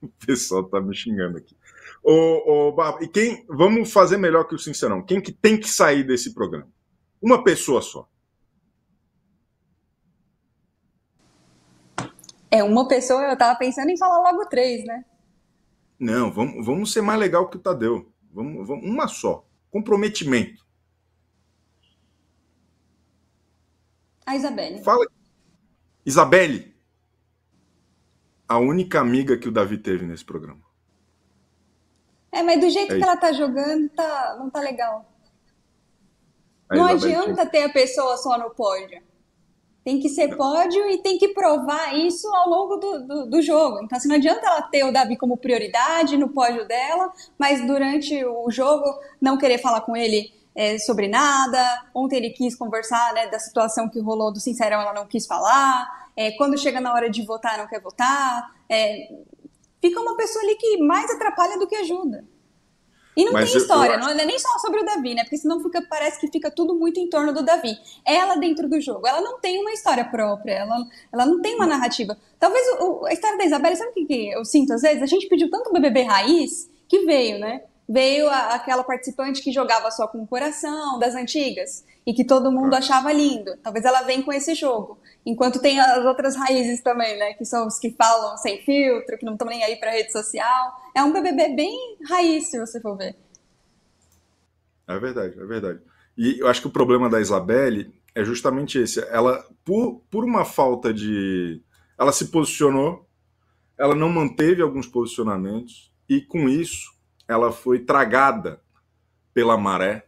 O pessoal tá me xingando aqui. Ô, ô, Barba, e quem. Vamos fazer melhor que o Sincerão. Quem que tem que sair desse programa? Uma pessoa só. É, uma pessoa, eu tava pensando em falar logo três, né? Não, vamos, vamos ser mais legal que o Tadeu. Vamos, vamos, uma só. Comprometimento. A Isabelle. Fala. Isabelle a única amiga que o Davi teve nesse programa. É, mas do jeito é que ela tá jogando, tá, não tá legal. não adianta ter a pessoa só no pódio. Tem que ser pódio e tem que provar isso ao longo do, do, do, jogo. Então, assim, não adianta ela ter o Davi como prioridade no pódio dela, mas durante o jogo não querer falar com ele é, sobre nada. Ontem ele quis conversar né, da situação que rolou do Sincerão, ela não quis falar é, quando chega na hora de votar não quer votar, é, fica uma pessoa ali que mais atrapalha do que ajuda. E não Mas tem história, não é nem só sobre o Davi, né? Porque senão fica, parece que fica tudo muito em torno do Davi. Ela dentro do jogo, ela não tem uma história própria, ela, ela não tem uma narrativa. Talvez o, o, a história da Isabela, sabe o que, que eu sinto às vezes? A gente pediu tanto BBB raiz que veio, né? veio a, aquela participante que jogava só com o coração, das antigas, e que todo mundo achava lindo. Talvez ela venha com esse jogo. Enquanto tem as outras raízes também, né? Que são os que falam sem filtro, que não estão nem aí para rede social. É um BBB bem raiz, se você for ver. É verdade, é verdade. E eu acho que o problema da Isabelle é justamente esse. Ela, por, por uma falta de. Ela se posicionou, ela não manteve alguns posicionamentos, e com isso ela foi tragada pela maré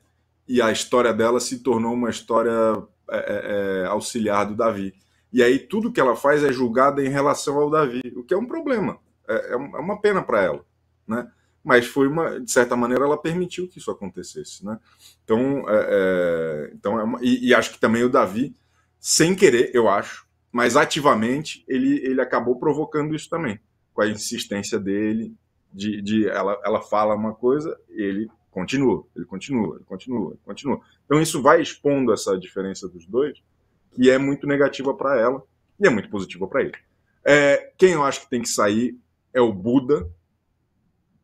e a história dela se tornou uma história é, é, é, auxiliar do Davi. E aí tudo que ela faz é julgada em relação ao Davi, o que é um problema, é, é, é uma pena para ela, né? Mas foi uma, de certa maneira, ela permitiu que isso acontecesse, né? Então, é, então uma, e, e, acho que também o Davi, sem querer, eu acho, mas ativamente ele ele acabou provocando isso também com a insistência dele de, de ela, ela fala uma coisa, ele continua, ele continua, ele continua, ele continua. Então isso vai expondo essa diferença dos dois, que é muito negativa para ela e é muito positiva para ele. É, quem eu acho que tem que sair é o Buda.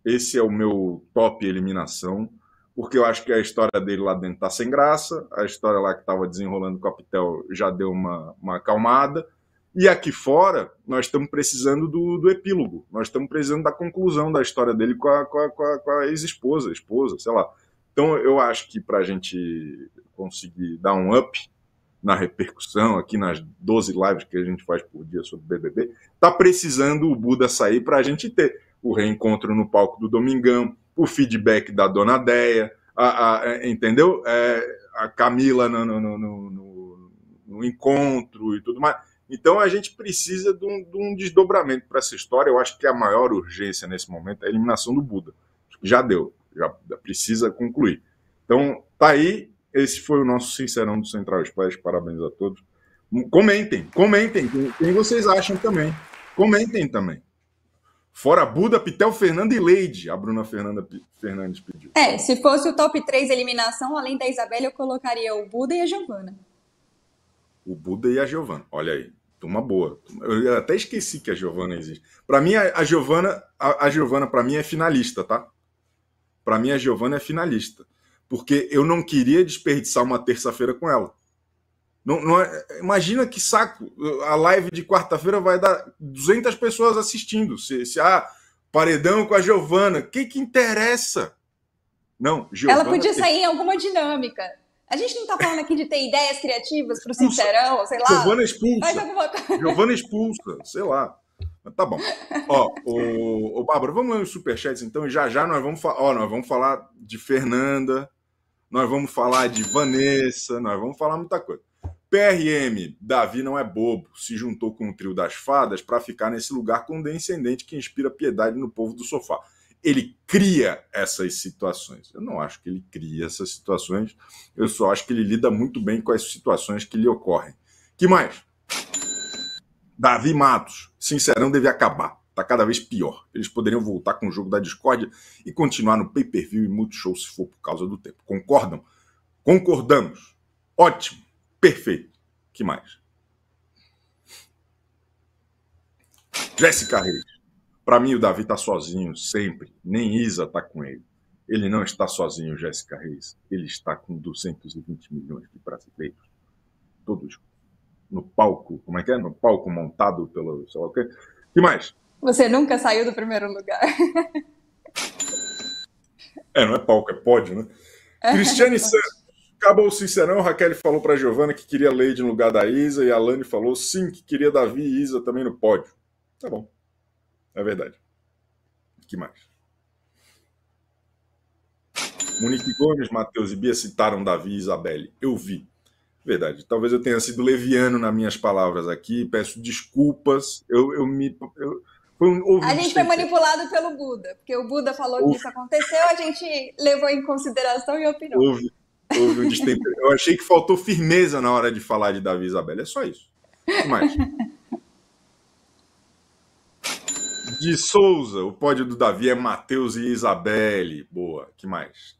Esse é o meu top eliminação, porque eu acho que a história dele lá dentro tá sem graça, a história lá que estava desenrolando com a Pitel já deu uma, uma acalmada. E aqui fora, nós estamos precisando do, do epílogo, nós estamos precisando da conclusão da história dele com a, com a, com a, com a ex-esposa, esposa, sei lá. Então, eu acho que para a gente conseguir dar um up na repercussão, aqui nas 12 lives que a gente faz por dia sobre BBB, tá precisando o Buda sair para a gente ter o reencontro no palco do Domingão, o feedback da Dona Deia, a, a, é, entendeu? É, a Camila no, no, no, no, encontro e tudo mais. Então a gente precisa de um, de um desdobramento para essa história. Eu acho que a maior urgência nesse momento é a eliminação do Buda. Já deu, já precisa concluir. Então tá aí. Esse foi o nosso sincerão do Central Splash. Parabéns a todos. Comentem, comentem quem, quem vocês acham também. Comentem também. Fora Buda, Pitel Fernanda e Leide, a Bruna Fernanda P Fernandes pediu. É, se fosse o top 3 eliminação, além da Isabela, eu colocaria o Buda e a Giovana. O Buda e a Giovana, olha aí. Turma boa. Eu até esqueci que a Giovana existe. Para mim, a Giovana, a, Giovana para mim é finalista, tá? Para mim, a Giovana é finalista. Porque eu não queria desperdiçar uma terça-feira com ela. Não, não é, imagina que saco. A live de quarta-feira vai dar 200 pessoas assistindo. Se, se ah, paredão com a Giovana, o que, que interessa? Não, Giovana. Ela podia é sair em alguma dinâmica. A gente não está falando aqui de ter ideias criativas para o Sincerão, sei lá. Giovana expulsa. Giovana expulsa, sei lá. Mas tá bom. Ó, o, o Bárbara, vamos ler os superchats então e já já nós vamos, Ó, nós vamos falar de Fernanda, nós vamos falar de Vanessa, nós vamos falar muita coisa. PRM, Davi não é bobo, se juntou com o trio das fadas para ficar nesse lugar condescendente que inspira piedade no povo do sofá ele cria essas situações. Eu não acho que ele cria essas situações, eu só acho que ele lida muito bem com as situações que lhe ocorrem. Que mais? Davi Matos, sincerão, deve acabar. Está cada vez pior. Eles poderiam voltar com o jogo da discórdia e continuar no pay-per-view e multishow se for por causa do tempo. Concordam? Concordamos. Ótimo. Perfeito. Que mais? Jesse Reis. Para mim, o Davi está sozinho sempre, nem Isa está com ele. Ele não está sozinho, Jéssica Reis. Ele está com 220 milhões de brasileiros, todos no palco, como é que é? No palco montado pelo, sei lá o quê. que mais? Você nunca saiu do primeiro lugar. é, não é palco, é pódio, né? É, Cristiane é Santos. Acabou o Cicerão, Raquel falou para Giovana que queria Lady no lugar da Isa, e a Alane falou sim, que queria Davi e Isa também no pódio. Tá bom. É verdade. que mais? Monique Gomes, Matheus e Bia citaram Davi e Isabelle. Eu vi. Verdade. Talvez eu tenha sido leviano nas minhas palavras aqui. Peço desculpas. Eu, eu me. Eu, um a gente foi manipulado pelo Buda, porque o Buda falou Ouvi. que isso aconteceu, a gente levou em consideração e opinou. Houve, houve um destempero. eu achei que faltou firmeza na hora de falar de Davi e Isabelle. É só isso. O mais? de Souza. O pódio do Davi é Matheus e Isabelle. Boa. que mais?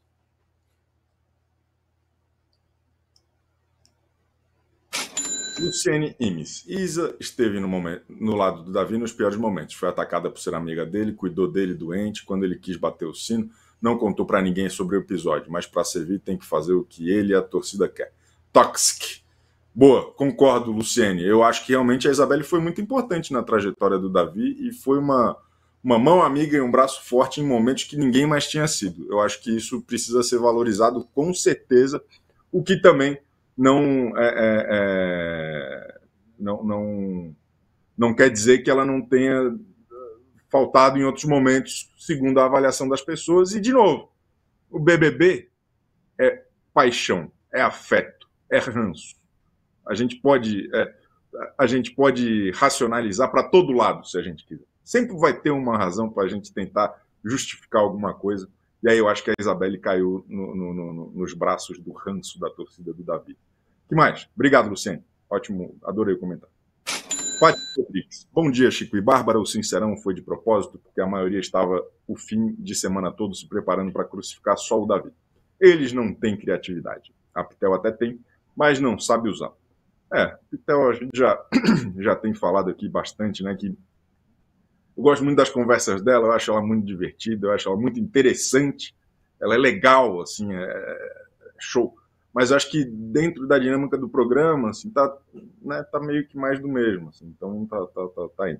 Luciene Imes. Isa esteve no, momento, no, lado do Davi nos piores momentos. Foi atacada por ser amiga dele, cuidou dele doente. Quando ele quis bater o sino, não contou para ninguém sobre o episódio, mas para servir tem que fazer o que ele e a torcida quer. Toxic. Boa, concordo, Luciene. Eu acho que realmente a Isabelle foi muito importante na trajetória do Davi e foi uma, uma mão amiga e um braço forte em momentos que ninguém mais tinha sido. Eu acho que isso precisa ser valorizado com certeza, o que também não é, é, é, não, não, não quer dizer que ela não tenha uh, faltado em outros momentos, segundo a avaliação das pessoas. E, de novo, o BBB é paixão, é afeto, é ranço. A gente pode, é, a gente pode racionalizar para todo lado, se a gente quiser. Sempre vai ter uma razão para a gente tentar justificar alguma coisa. E aí eu acho que a Isabelle caiu no, no, no, nos braços do ranço da torcida do Davi. que mais? Obrigado, Luciano, Ótimo, adorei o comentário. Bom dia, Chico e Bárbara. O Sincerão foi de propósito, porque a maioria estava o fim de semana todo se preparando para crucificar só o Davi. Eles não têm criatividade. A Pitel até tem, mas não sabe usar. É, então a gente já, já tem falado aqui bastante, né? Que eu gosto muito das conversas dela, eu acho ela muito divertida, eu acho ela muito interessante, ela é legal, assim, é, é show. Mas eu acho que dentro da dinâmica do programa, assim, tá, né, tá meio que mais do mesmo, assim, então tá, tá, tá, tá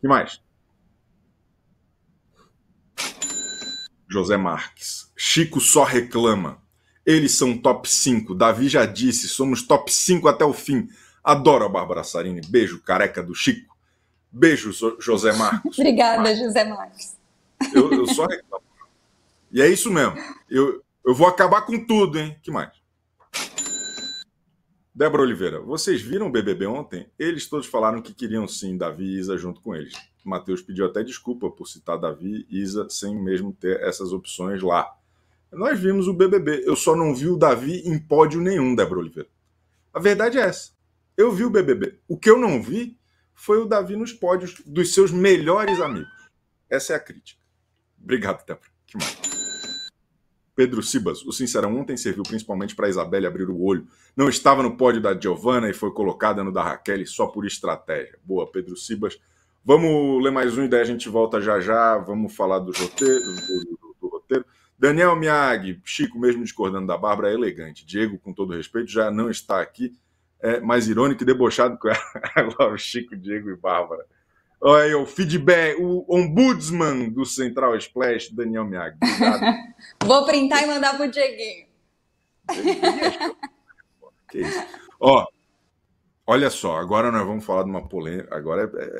que mais? José Marques. Chico só reclama. Eles são top 5. Davi já disse, somos top 5 até o fim. Adoro a Bárbara Sarini. Beijo, careca do Chico. Beijo, José Marcos. Obrigada, Marcos. José Marcos. Eu, eu só reclamo. E é isso mesmo. Eu, eu vou acabar com tudo, hein? que mais? Débora Oliveira, vocês viram o BBB ontem? Eles todos falaram que queriam sim Davi e Isa junto com eles. Matheus pediu até desculpa por citar Davi e Isa sem mesmo ter essas opções lá. Nós vimos o BBB. Eu só não vi o Davi em pódio nenhum, Débora Oliveira. A verdade é essa. Eu vi o BBB. O que eu não vi foi o Davi nos pódios dos seus melhores amigos. Essa é a crítica. Obrigado, Débora. Que mais? Pedro Sibas, o Sincerão ontem serviu principalmente para Isabelle abrir o olho. Não estava no pódio da Giovana e foi colocada no da Raquel só por estratégia. Boa, Pedro Sibas. Vamos ler mais um e daí a gente volta já já. Vamos falar do Jotê do, Daniel Miag, Chico, mesmo discordando da Bárbara, é elegante. Diego, com todo respeito, já não está aqui. É mais irônico e debochado que agora o Chico, Diego e Bárbara. Olha aí, o feedback, o ombudsman do Central Splash, Daniel Miag. Vou printar e mandar pro Dieguinho. que isso? Ó, olha só, agora nós vamos falar de uma polêmica. Agora é, é